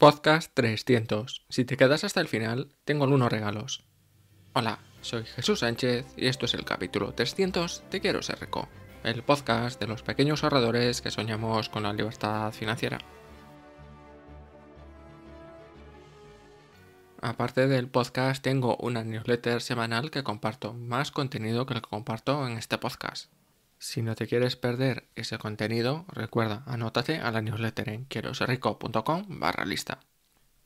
Podcast 300. Si te quedas hasta el final, tengo algunos regalos. Hola, soy Jesús Sánchez y esto es el capítulo 300 de Quiero ser rico, el podcast de los pequeños ahorradores que soñamos con la libertad financiera. Aparte del podcast, tengo una newsletter semanal que comparto más contenido que el que comparto en este podcast. Si no te quieres perder ese contenido, recuerda, anótate a la newsletter en quieroserrico.com barra lista.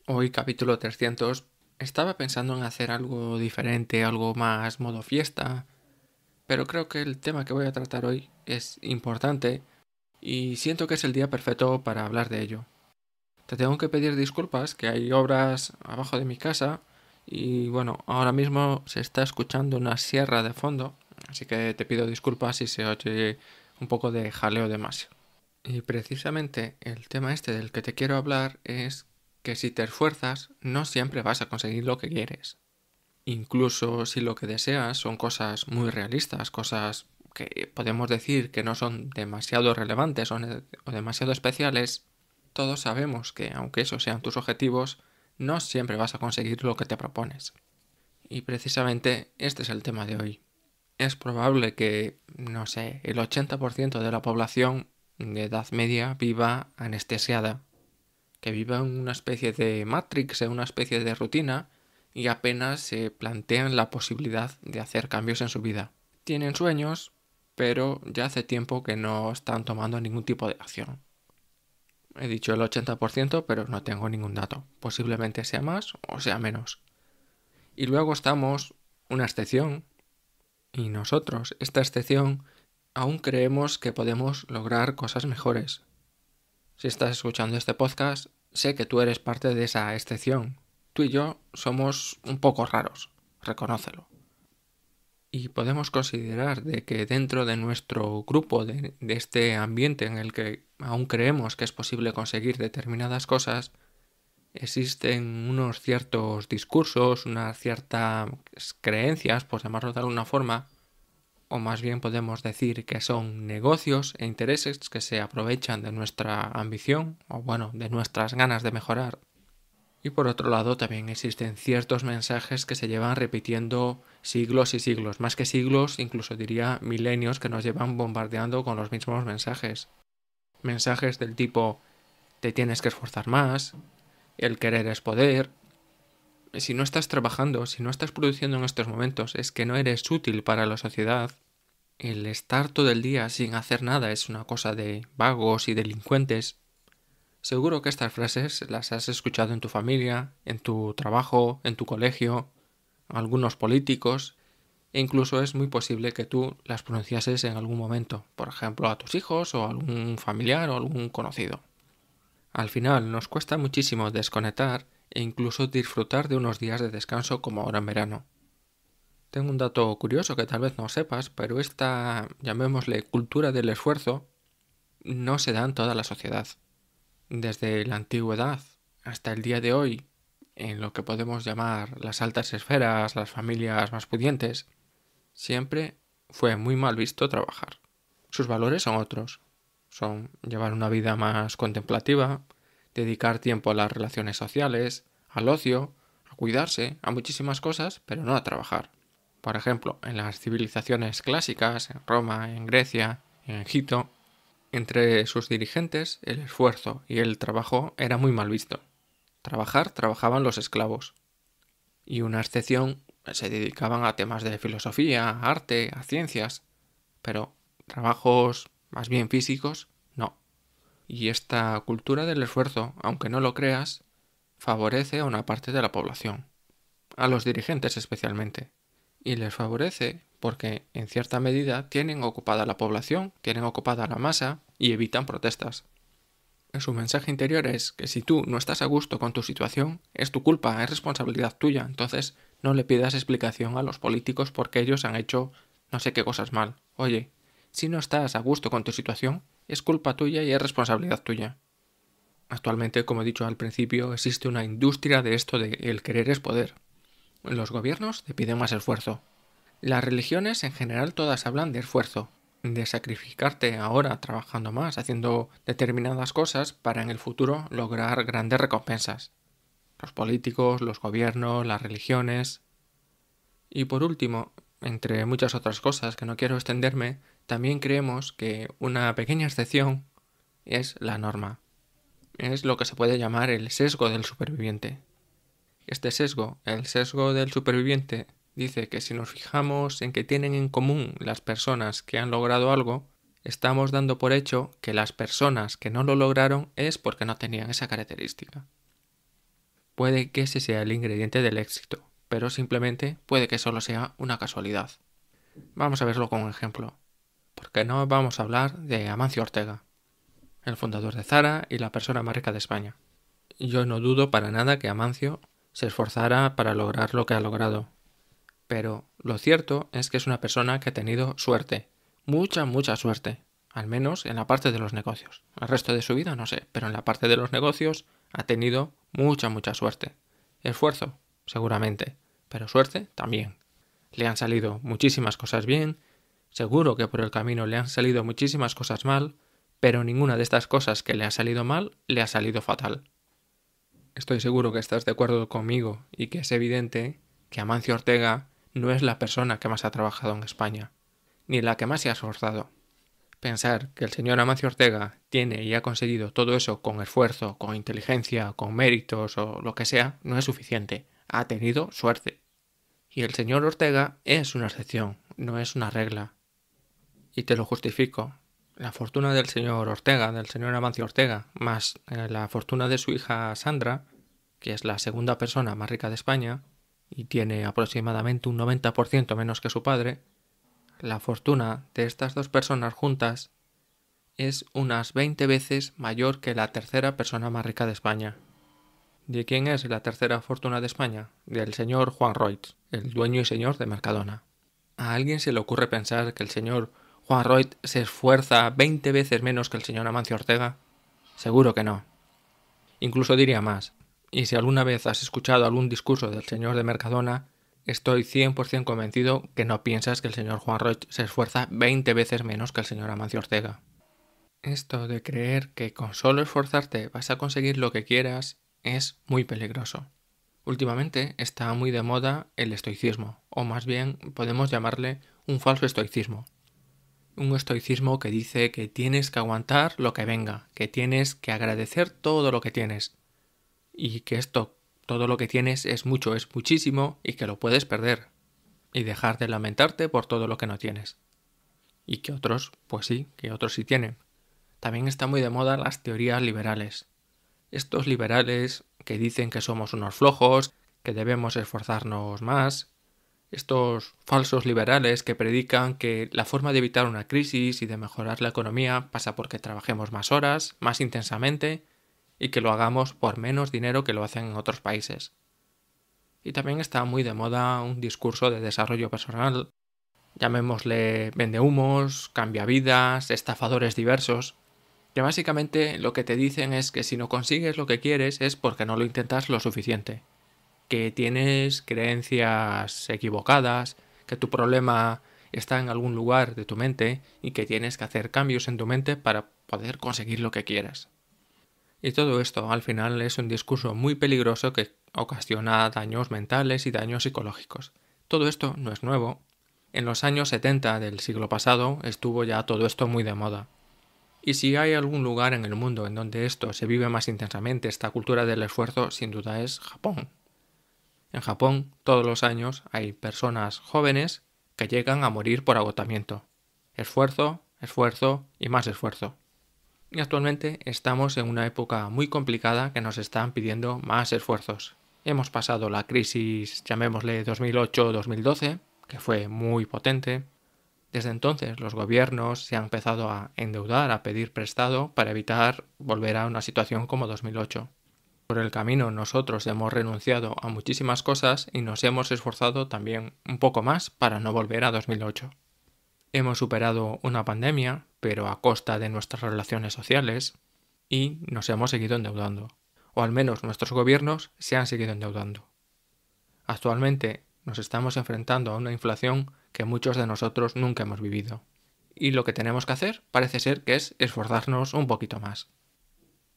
Hoy capítulo 300, estaba pensando en hacer algo diferente, algo más modo fiesta, pero creo que el tema que voy a tratar hoy es importante y siento que es el día perfecto para hablar de ello. Te tengo que pedir disculpas que hay obras abajo de mi casa y bueno, ahora mismo se está escuchando una sierra de fondo Así que te pido disculpas si se oye un poco de jaleo demasiado. Y precisamente el tema este del que te quiero hablar es que si te esfuerzas no siempre vas a conseguir lo que quieres. Incluso si lo que deseas son cosas muy realistas, cosas que podemos decir que no son demasiado relevantes o, demasiado especiales, todos sabemos que aunque esos sean tus objetivos, no siempre vas a conseguir lo que te propones. Y precisamente este es el tema de hoy es probable que, no sé, el 80% de la población de edad media viva anestesiada, que viva en una especie de matrix, en una especie de rutina, y apenas se plantean la posibilidad de hacer cambios en su vida. Tienen sueños, pero ya hace tiempo que no están tomando ningún tipo de acción. He dicho el 80%, pero no tengo ningún dato. Posiblemente sea más o sea menos. Y luego estamos, una excepción, y nosotros, esta excepción, aún creemos que podemos lograr cosas mejores. Si estás escuchando este podcast, sé que tú eres parte de esa excepción. Tú y yo somos un poco raros, reconócelo. Y podemos considerar de que dentro de nuestro grupo, de, de este ambiente en el que aún creemos que es posible conseguir determinadas cosas, existen unos ciertos discursos, unas ciertas creencias, por llamarlo de alguna forma, o más bien podemos decir que son negocios e intereses que se aprovechan de nuestra ambición, o bueno, de nuestras ganas de mejorar. Y por otro lado también existen ciertos mensajes que se llevan repitiendo siglos y siglos, más que siglos, incluso diría milenios que nos llevan bombardeando con los mismos mensajes. Mensajes del tipo te tienes que esforzar más, el querer es poder. Si no estás trabajando, si no estás produciendo en estos momentos, es que no eres útil para la sociedad. El estar todo el día sin hacer nada es una cosa de vagos y delincuentes. Seguro que estas frases las has escuchado en tu familia, en tu trabajo, en tu colegio, algunos políticos, e incluso es muy posible que tú las pronunciases en algún momento, por ejemplo a tus hijos o a algún familiar o algún conocido. Al final nos cuesta muchísimo desconectar e incluso disfrutar de unos días de descanso como ahora en verano. Tengo un dato curioso que tal vez no sepas, pero esta, llamémosle, cultura del esfuerzo no se da en toda la sociedad. Desde la antigüedad hasta el día de hoy, en lo que podemos llamar las altas esferas, las familias más pudientes, siempre fue muy mal visto trabajar. Sus valores son otros, son llevar una vida más contemplativa, dedicar tiempo a las relaciones sociales, al ocio, a cuidarse, a muchísimas cosas, pero no a trabajar. Por ejemplo, en las civilizaciones clásicas, en Roma, en Grecia, en Egipto, entre sus dirigentes el esfuerzo y el trabajo era muy mal visto. Trabajar trabajaban los esclavos. Y una excepción se dedicaban a temas de filosofía, arte, a ciencias, pero trabajos más bien físicos, no. Y esta cultura del esfuerzo, aunque no lo creas, favorece a una parte de la población, a los dirigentes especialmente. Y les favorece porque, en cierta medida, tienen ocupada la población, tienen ocupada la masa y evitan protestas. En su mensaje interior es que si tú no estás a gusto con tu situación, es tu culpa, es responsabilidad tuya, entonces no le pidas explicación a los políticos porque ellos han hecho no sé qué cosas mal. Oye, si no estás a gusto con tu situación, es culpa tuya y es responsabilidad tuya. Actualmente, como he dicho al principio, existe una industria de esto de el querer es poder. Los gobiernos te piden más esfuerzo. Las religiones en general todas hablan de esfuerzo, de sacrificarte ahora trabajando más, haciendo determinadas cosas para en el futuro lograr grandes recompensas. Los políticos, los gobiernos, las religiones. Y por último, entre muchas otras cosas que no quiero extenderme, también creemos que una pequeña excepción es la norma. Es lo que se puede llamar el sesgo del superviviente. Este sesgo, el sesgo del superviviente, dice que si nos fijamos en que tienen en común las personas que han logrado algo, estamos dando por hecho que las personas que no lo lograron es porque no tenían esa característica. Puede que ese sea el ingrediente del éxito, pero simplemente puede que solo sea una casualidad. Vamos a verlo con un ejemplo, ¿Por qué no vamos a hablar de Amancio Ortega, el fundador de Zara y la persona más rica de España. Yo no dudo para nada que Amancio se esforzara para lograr lo que ha logrado, pero lo cierto es que es una persona que ha tenido suerte, mucha, mucha suerte, al menos en la parte de los negocios. El resto de su vida no sé, pero en la parte de los negocios ha tenido mucha, mucha suerte. Esfuerzo, seguramente, pero suerte también. Le han salido muchísimas cosas bien, seguro que por el camino le han salido muchísimas cosas mal, pero ninguna de estas cosas que le ha salido mal le ha salido fatal. Estoy seguro que estás de acuerdo conmigo y que es evidente que Amancio Ortega no es la persona que más ha trabajado en España, ni la que más se ha esforzado. Pensar que el señor Amancio Ortega tiene y ha conseguido todo eso con esfuerzo, con inteligencia, con méritos o lo que sea, no es suficiente ha tenido suerte. Y el señor Ortega es una excepción, no es una regla. Y te lo justifico. La fortuna del señor Ortega, del señor Amancio Ortega, más eh, la fortuna de su hija Sandra, que es la segunda persona más rica de España, y tiene aproximadamente un 90% menos que su padre, la fortuna de estas dos personas juntas es unas 20 veces mayor que la tercera persona más rica de España. ¿De quién es la tercera fortuna de España? Del señor Juan roy el dueño y señor de Mercadona. ¿A alguien se le ocurre pensar que el señor Juan roy se esfuerza 20 veces menos que el señor Amancio Ortega? Seguro que no. Incluso diría más. Y si alguna vez has escuchado algún discurso del señor de Mercadona, estoy 100% convencido que no piensas que el señor Juan Roig se esfuerza 20 veces menos que el señor Amancio Ortega. Esto de creer que con solo esforzarte vas a conseguir lo que quieras es muy peligroso. Últimamente está muy de moda el estoicismo, o más bien podemos llamarle un falso estoicismo. Un estoicismo que dice que tienes que aguantar lo que venga, que tienes que agradecer todo lo que tienes, y que esto, todo lo que tienes es mucho, es muchísimo, y que lo puedes perder, y dejar de lamentarte por todo lo que no tienes. Y que otros, pues sí, que otros sí tienen. También está muy de moda las teorías liberales, estos liberales que dicen que somos unos flojos, que debemos esforzarnos más, estos falsos liberales que predican que la forma de evitar una crisis y de mejorar la economía pasa porque trabajemos más horas, más intensamente, y que lo hagamos por menos dinero que lo hacen en otros países. Y también está muy de moda un discurso de desarrollo personal, llamémosle vende humos, cambia vidas, estafadores diversos, que básicamente lo que te dicen es que si no consigues lo que quieres es porque no lo intentas lo suficiente, que tienes creencias equivocadas, que tu problema está en algún lugar de tu mente y que tienes que hacer cambios en tu mente para poder conseguir lo que quieras. Y todo esto al final es un discurso muy peligroso que ocasiona daños mentales y daños psicológicos. Todo esto no es nuevo. En los años 70 del siglo pasado estuvo ya todo esto muy de moda. Y si hay algún lugar en el mundo en donde esto se vive más intensamente, esta cultura del esfuerzo, sin duda es Japón. En Japón, todos los años hay personas jóvenes que llegan a morir por agotamiento. Esfuerzo, esfuerzo y más esfuerzo. Y actualmente estamos en una época muy complicada que nos están pidiendo más esfuerzos. Hemos pasado la crisis, llamémosle 2008-2012, que fue muy potente, desde entonces los gobiernos se han empezado a endeudar, a pedir prestado para evitar volver a una situación como 2008. Por el camino nosotros hemos renunciado a muchísimas cosas y nos hemos esforzado también un poco más para no volver a 2008. Hemos superado una pandemia, pero a costa de nuestras relaciones sociales, y nos hemos seguido endeudando. O al menos nuestros gobiernos se han seguido endeudando. Actualmente nos estamos enfrentando a una inflación que muchos de nosotros nunca hemos vivido. Y lo que tenemos que hacer parece ser que es esforzarnos un poquito más.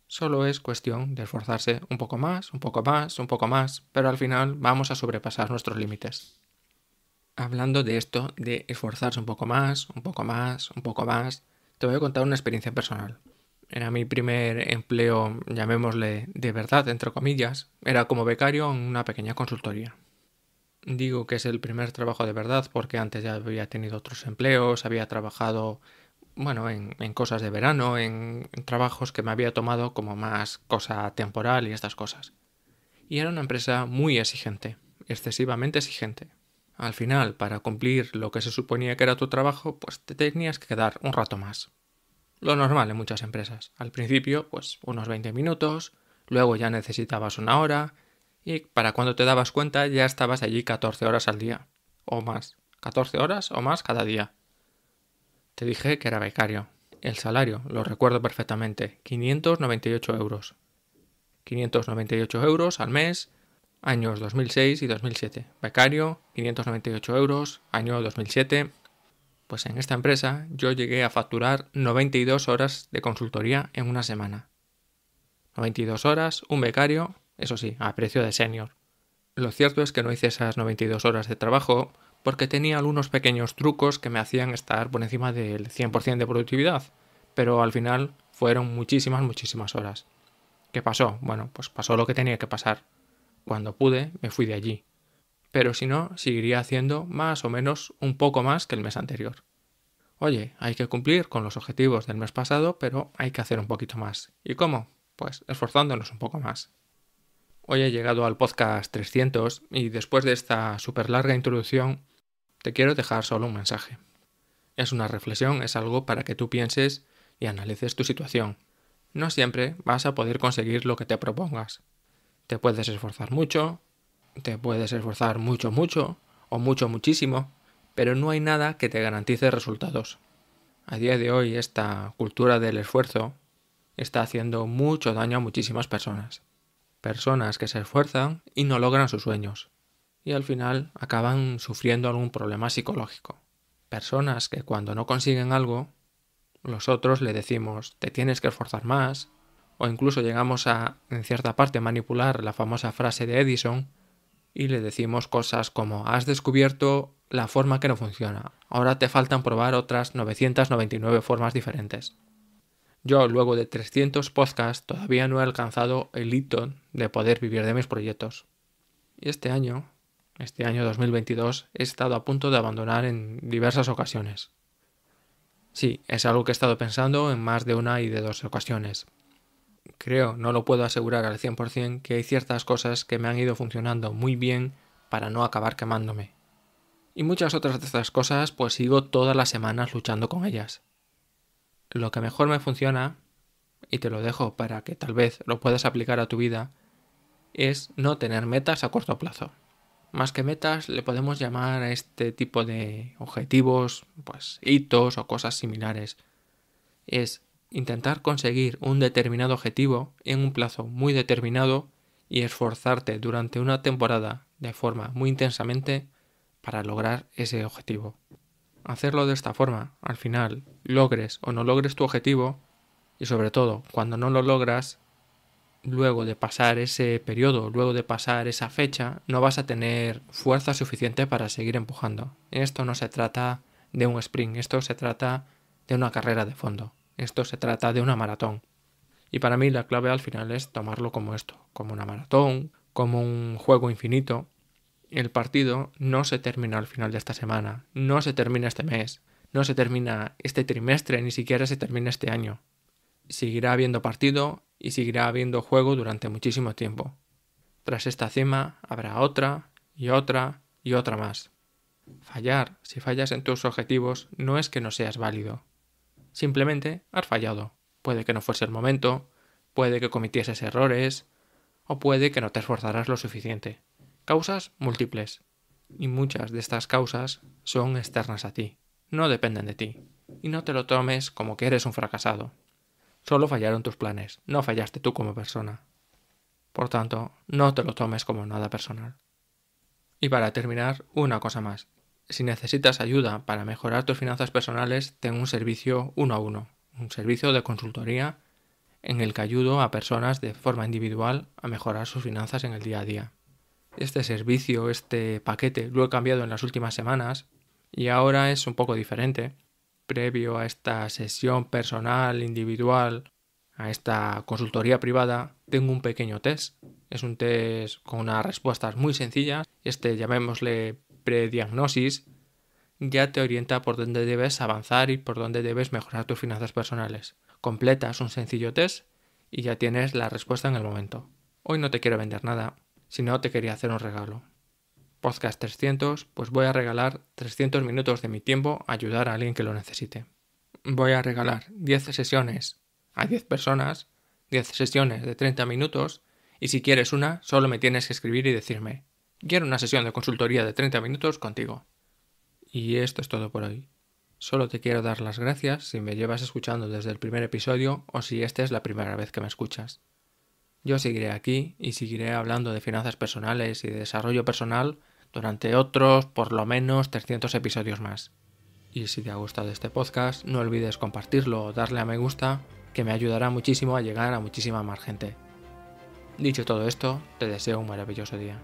Solo es cuestión de esforzarse un poco más, un poco más, un poco más, pero al final vamos a sobrepasar nuestros límites. Hablando de esto, de esforzarse un poco más, un poco más, un poco más, te voy a contar una experiencia personal. Era mi primer empleo, llamémosle de verdad, entre comillas, era como becario en una pequeña consultoría digo que es el primer trabajo de verdad porque antes ya había tenido otros empleos, había trabajado, bueno, en, cosas de verano, en, en, trabajos que me había tomado como más cosa temporal y estas cosas. Y era una empresa muy exigente, excesivamente exigente. Al final, para cumplir lo que se suponía que era tu trabajo, pues te tenías que quedar un rato más. Lo normal en muchas empresas. Al principio, pues unos 20 minutos, luego ya necesitabas una hora, y para cuando te dabas cuenta ya estabas allí 14 horas al día, o más, 14 horas o más cada día. Te dije que era becario. El salario, lo recuerdo perfectamente, 598 euros. 598 euros al mes, años 2006 y 2007. Becario, 598 euros, año 2007. Pues en esta empresa yo llegué a facturar 92 horas de consultoría en una semana. 92 horas, un becario, eso sí, a precio de senior. Lo cierto es que no hice esas 92 horas de trabajo porque tenía algunos pequeños trucos que me hacían estar por encima del 100% de productividad, pero al final fueron muchísimas, muchísimas horas. ¿Qué pasó? Bueno, pues pasó lo que tenía que pasar. Cuando pude, me fui de allí. Pero si no, seguiría haciendo más o menos un poco más que el mes anterior. Oye, hay que cumplir con los objetivos del mes pasado, pero hay que hacer un poquito más. ¿Y cómo? Pues esforzándonos un poco más. Hoy he llegado al podcast 300 y después de esta súper larga introducción te quiero dejar solo un mensaje. Es una reflexión, es algo para que tú pienses y analices tu situación. No siempre vas a poder conseguir lo que te propongas. Te puedes esforzar mucho, te puedes esforzar mucho, mucho, o mucho, muchísimo, pero no hay nada que te garantice resultados. A día de hoy esta cultura del esfuerzo está haciendo mucho daño a muchísimas personas personas que se esfuerzan y no logran sus sueños, y al final acaban sufriendo algún problema psicológico. Personas que cuando no consiguen algo, los otros le decimos, te tienes que esforzar más, o incluso llegamos a, en cierta parte, manipular la famosa frase de Edison y le decimos cosas como, has descubierto la forma que no funciona, ahora te faltan probar otras 999 formas diferentes. Yo, luego de 300 podcasts, todavía no he alcanzado el hito de poder vivir de mis proyectos. Y este año, este año 2022, he estado a punto de abandonar en diversas ocasiones. Sí, es algo que he estado pensando en más de una y de dos ocasiones. Creo, no lo puedo asegurar al 100%, que hay ciertas cosas que me han ido funcionando muy bien para no acabar quemándome. Y muchas otras de estas cosas pues sigo todas las semanas luchando con ellas lo que mejor me funciona, y te lo dejo para que tal vez lo puedas aplicar a tu vida, es no tener metas a corto plazo. Más que metas, le podemos llamar a este tipo de objetivos, pues hitos o cosas similares. Es intentar conseguir un determinado objetivo en un plazo muy determinado y esforzarte durante una temporada de forma muy intensamente para lograr ese objetivo hacerlo de esta forma. Al final, logres o no logres tu objetivo, y sobre todo, cuando no lo logras, luego de pasar ese periodo, luego de pasar esa fecha, no vas a tener fuerza suficiente para seguir empujando. Esto no se trata de un sprint, esto se trata de una carrera de fondo, esto se trata de una maratón. Y para mí la clave al final es tomarlo como esto, como una maratón, como un juego infinito, el partido no se termina al final de esta semana, no se termina este mes, no se termina este trimestre, ni siquiera se termina este año. Seguirá habiendo partido y seguirá habiendo juego durante muchísimo tiempo. Tras esta cima habrá otra y otra y otra más. Fallar, si fallas en tus objetivos, no es que no seas válido. Simplemente has fallado. Puede que no fuese el momento, puede que cometieses errores, o puede que no te esforzarás lo suficiente. Causas múltiples. Y muchas de estas causas son externas a ti, no dependen de ti. Y no te lo tomes como que eres un fracasado. Solo fallaron tus planes, no fallaste tú como persona. Por tanto, no te lo tomes como nada personal. Y para terminar, una cosa más. Si necesitas ayuda para mejorar tus finanzas personales, tengo un servicio uno a uno, un servicio de consultoría en el que ayudo a personas de forma individual a mejorar sus finanzas en el día a día este servicio, este paquete, lo he cambiado en las últimas semanas y ahora es un poco diferente. Previo a esta sesión personal, individual, a esta consultoría privada, tengo un pequeño test. Es un test con unas respuestas muy sencillas. Este llamémosle prediagnosis. Ya te orienta por dónde debes avanzar y por dónde debes mejorar tus finanzas personales. Completas un sencillo test y ya tienes la respuesta en el momento. Hoy no te quiero vender nada, si no te quería hacer un regalo. Podcast 300, pues voy a regalar 300 minutos de mi tiempo a ayudar a alguien que lo necesite. Voy a regalar 10 sesiones a 10 personas, 10 sesiones de 30 minutos, y si quieres una, solo me tienes que escribir y decirme, quiero una sesión de consultoría de 30 minutos contigo. Y esto es todo por hoy. Solo te quiero dar las gracias si me llevas escuchando desde el primer episodio o si esta es la primera vez que me escuchas. Yo seguiré aquí y seguiré hablando de finanzas personales y de desarrollo personal durante otros por lo menos 300 episodios más. Y si te ha gustado este podcast, no olvides compartirlo o darle a me gusta, que me ayudará muchísimo a llegar a muchísima más gente. Dicho todo esto, te deseo un maravilloso día.